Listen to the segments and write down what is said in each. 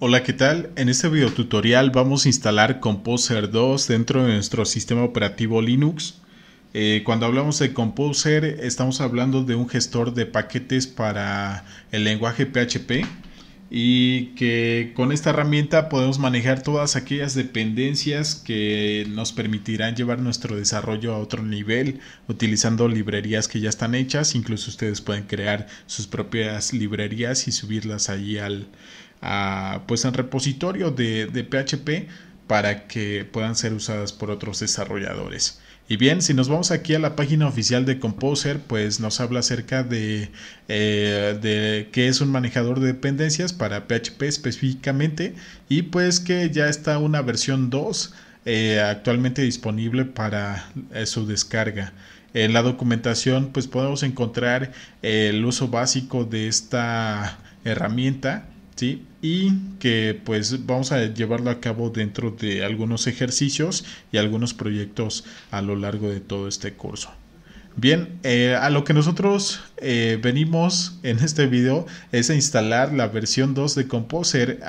Hola, ¿qué tal? En este video tutorial vamos a instalar Composer 2 dentro de nuestro sistema operativo Linux. Eh, cuando hablamos de Composer estamos hablando de un gestor de paquetes para el lenguaje PHP y que con esta herramienta podemos manejar todas aquellas dependencias que nos permitirán llevar nuestro desarrollo a otro nivel utilizando librerías que ya están hechas incluso ustedes pueden crear sus propias librerías y subirlas allí al, pues en repositorio de, PHP para que puedan ser usadas por otros desarrolladores. Y bien, si nos vamos aquí a la página oficial de Composer, pues nos habla acerca de, eh, Que es un manejador de dependencias para PHP específicamente y pues que ya está una versión 2 eh, actualmente disponible para eh, su descarga. En la documentación pues podemos encontrar el uso básico de esta herramienta y que pues vamos a llevarlo a cabo dentro de algunos ejercicios y algunos proyectos a lo largo de todo este curso. Bien, eh, a lo que nosotros eh, venimos en este video es a instalar la versión 2 de Composer.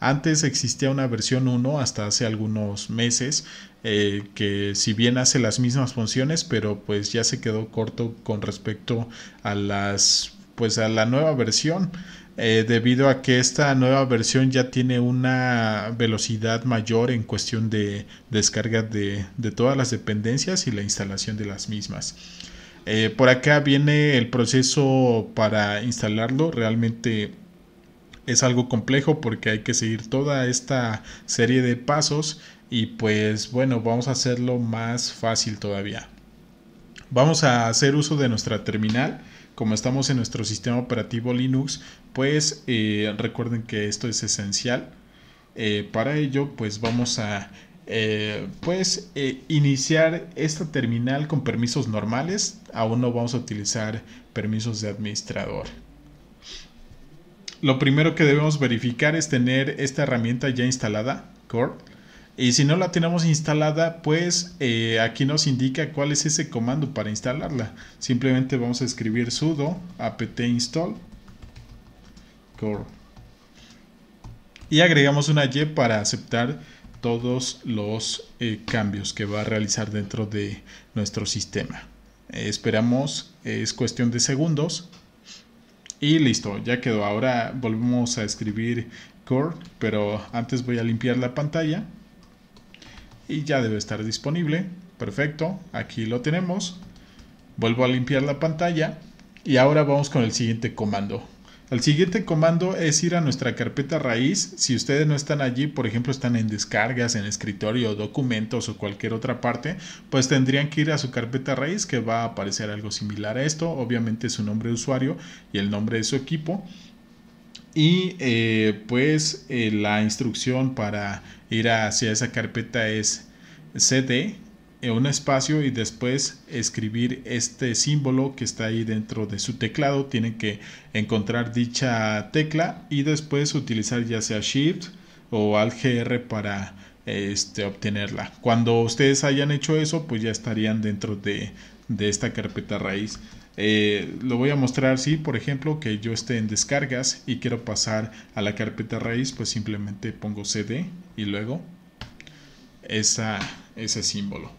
Antes existía una versión 1 hasta hace algunos meses eh, que si bien hace las mismas funciones, pero pues ya se quedó corto con respecto a las pues a la nueva versión. Eh, debido a que esta nueva versión ya tiene una velocidad mayor en cuestión de descarga de, todas las dependencias y la instalación de las mismas. Eh, por acá viene el proceso para instalarlo, realmente es algo complejo porque hay que seguir toda esta serie de pasos y pues bueno, vamos a hacerlo más fácil todavía. Vamos a hacer uso de nuestra terminal como estamos en nuestro sistema operativo Linux, pues eh, recuerden que esto es esencial. Eh, para ello, pues vamos a eh, pues iniciar esta terminal con permisos normales. Aún no vamos a utilizar permisos de administrador. Lo primero que debemos verificar es tener esta herramienta ya instalada, Core. Y si no la tenemos instalada, pues eh, aquí nos indica cuál es ese comando para instalarla. Simplemente vamos a escribir sudo apt install core. Y agregamos una Y para aceptar todos los eh, cambios que va a realizar dentro de nuestro sistema. Eh, esperamos, es cuestión de segundos. Y listo, ya quedó. Ahora volvemos a escribir core, pero antes voy a limpiar la pantalla y ya debe estar disponible. Perfecto, aquí lo tenemos. Vuelvo a limpiar la pantalla y ahora vamos con el siguiente comando. El siguiente comando es ir a nuestra carpeta raíz. Si ustedes no están allí, por ejemplo, están en descargas, en escritorio, documentos o cualquier otra parte, pues tendrían que ir a su carpeta raíz que va a aparecer algo similar a esto. Obviamente su nombre de usuario y el nombre de su equipo. Y eh, pues eh, la instrucción para ir hacia esa carpeta es CD, en eh, un espacio y después escribir este símbolo que está ahí dentro de su teclado. Tienen que encontrar dicha tecla y después utilizar ya sea Shift o Alt GR para este, obtenerla. Cuando ustedes hayan hecho eso, pues ya estarían dentro de, de esta carpeta raíz. Eh, lo voy a mostrar si, por ejemplo, que yo esté en descargas y quiero pasar a la carpeta raíz, pues simplemente pongo CD y luego esa, ese símbolo.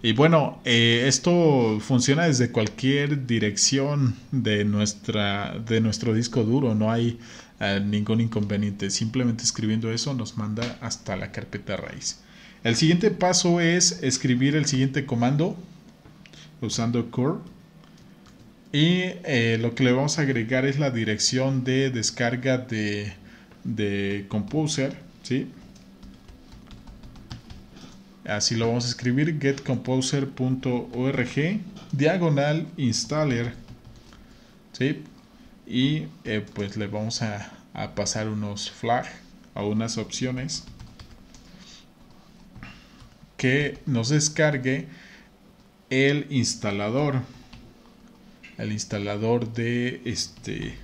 Y bueno, eh, esto funciona desde cualquier dirección de, nuestra, de nuestro disco duro, no hay eh, ningún inconveniente. Simplemente escribiendo eso nos manda hasta la carpeta raíz. El siguiente paso es escribir el siguiente comando usando core y eh, lo que le vamos a agregar es la dirección de descarga de, Composer. ¿sí? Así lo vamos a escribir, getcomposer.org, diagonal installer. Y eh, pues le vamos a, a pasar unos flags a unas opciones que nos descargue el instalador. El instalador de este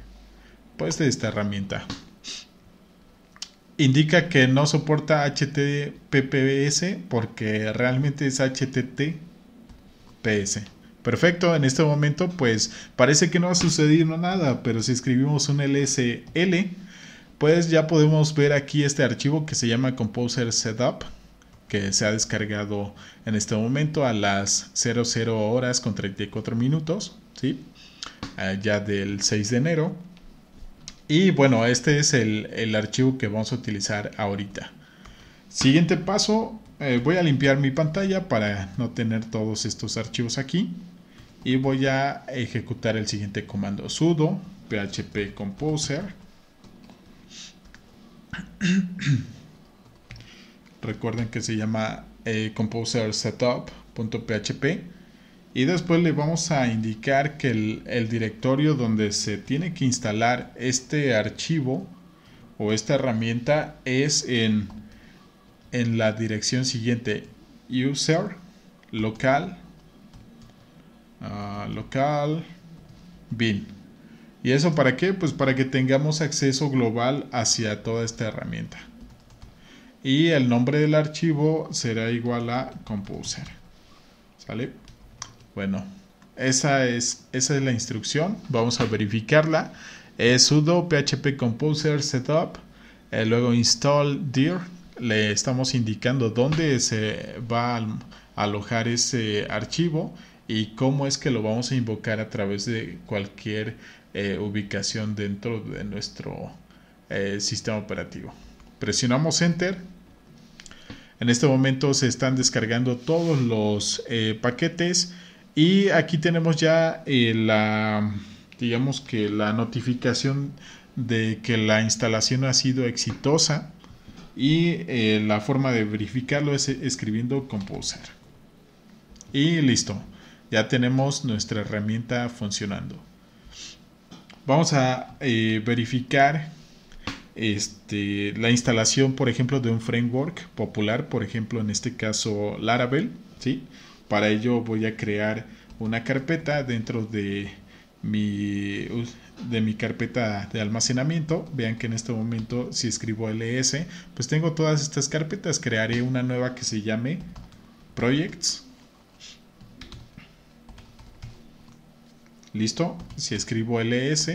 pues de esta herramienta indica que no soporta HTTPS porque realmente es HTTPS perfecto en este momento pues parece que no ha sucedido nada pero si escribimos un LSL pues ya podemos ver aquí este archivo que se llama composer setup que se ha descargado en este momento a las 00 horas con 34 minutos ¿sí? Ah, ya del 6 de enero. Y bueno, este es el, archivo que vamos a utilizar ahorita. Siguiente paso, eh, voy a limpiar mi pantalla para no tener todos estos archivos aquí. Y voy a ejecutar el siguiente comando sudo php composer. Recuerden que se llama eh, composer setup.php y después le vamos a indicar que el, directorio donde se tiene que instalar este archivo o esta herramienta es en, en la dirección siguiente user local ah, local bin y eso para qué pues para que tengamos acceso global hacia toda esta herramienta y el nombre del archivo será igual a composer sale bueno, esa es, esa es la instrucción. Vamos a verificarla. Eh, sudo php composer setup, eh, luego install dir. Le estamos indicando dónde se va a alojar ese archivo y cómo es que lo vamos a invocar a través de cualquier eh, ubicación dentro de nuestro sistema operativo. Presionamos enter. En este momento se están descargando todos los paquetes. Y aquí tenemos ya eh, la, digamos que la notificación de que la instalación ha sido exitosa y eh, la forma de verificarlo es escribiendo Composer. Y listo, ya tenemos nuestra herramienta funcionando. Vamos a eh, verificar este, la instalación, por ejemplo, de un framework popular, por ejemplo, en este caso Laravel, ¿sí? Para ello voy a crear una carpeta dentro de mi, de mi carpeta de almacenamiento. Vean que en este momento si escribo ls, pues tengo todas estas carpetas. Crearé una nueva que se llame projects. Listo, si escribo ls,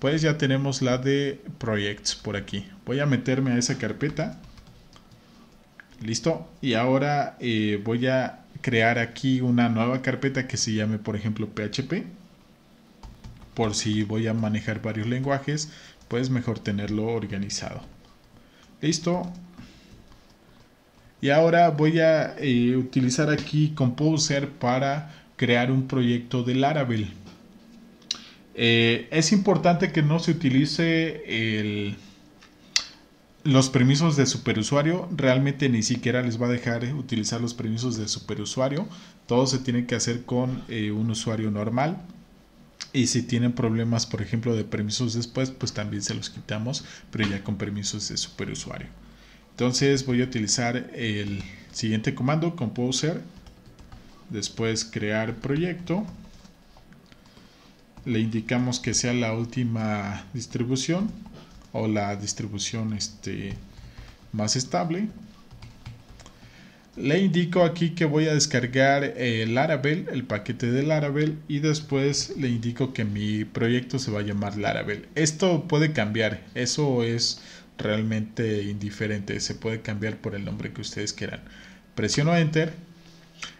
pues ya tenemos la de projects por aquí. Voy a meterme a esa carpeta. Listo, y ahora eh, voy a crear aquí una nueva carpeta que se llame, por ejemplo, PHP. Por si voy a manejar varios lenguajes, pues mejor tenerlo organizado. Listo. Y ahora voy a eh, utilizar aquí Composer para crear un proyecto de Laravel. Eh, es importante que no se utilice el los permisos de superusuario realmente ni siquiera les va a dejar eh, utilizar los permisos de superusuario. Todo se tiene que hacer con eh, un usuario normal. Y si tienen problemas, por ejemplo, de permisos después, pues también se los quitamos, pero ya con permisos de superusuario. Entonces voy a utilizar el siguiente comando, Composer. Después crear proyecto. Le indicamos que sea la última distribución o la distribución este, más estable. Le indico aquí que voy a descargar el Laravel, el paquete de Laravel y después le indico que mi proyecto se va a llamar Laravel. Esto puede cambiar, eso es realmente indiferente, se puede cambiar por el nombre que ustedes quieran. Presiono Enter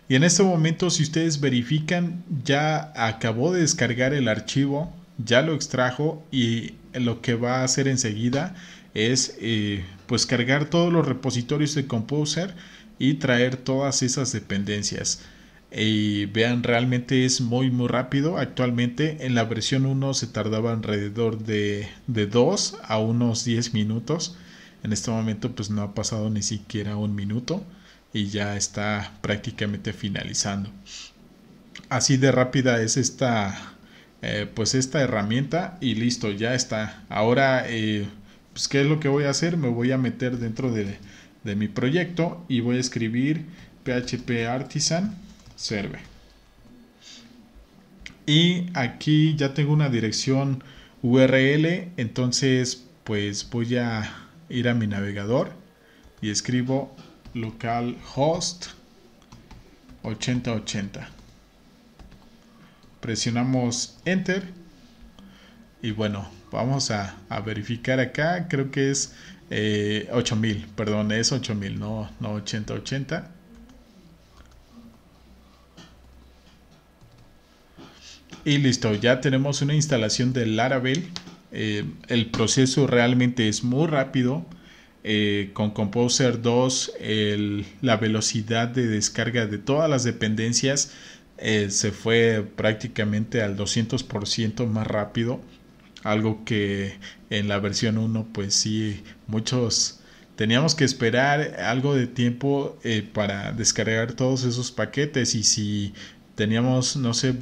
y en este momento si ustedes verifican ya acabó de descargar el archivo, ya lo extrajo y lo que va a hacer enseguida es eh, pues cargar todos los repositorios de Composer y traer todas esas dependencias. Y vean, realmente es muy muy rápido. Actualmente en la versión 1 se tardaba alrededor de, de 2 a unos 10 minutos. En este momento pues no ha pasado ni siquiera un minuto y ya está prácticamente finalizando. Así de rápida es esta eh, pues esta herramienta y listo, ya está. Ahora, eh, pues ¿qué es lo que voy a hacer? Me voy a meter dentro de, de mi proyecto y voy a escribir PHP Artisan Serve. Y aquí ya tengo una dirección URL, entonces pues voy a ir a mi navegador y escribo localhost 8080 presionamos enter y bueno vamos a, verificar acá creo que es 8000 eh, perdón es 8000 no no 8080 y listo ya tenemos una instalación de Laravel eh, el proceso realmente es muy rápido eh, con Composer 2 la velocidad de descarga de todas las dependencias eh, se fue prácticamente al 200% más rápido, algo que en la versión 1 pues sí muchos teníamos que esperar algo de tiempo eh, para descargar todos esos paquetes y si teníamos no sé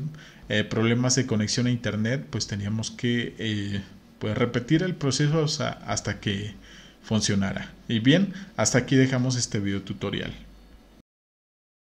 eh, problemas de conexión a internet pues teníamos que pues repetir el proceso hasta que funcionara y bien hasta aquí dejamos este video tutorial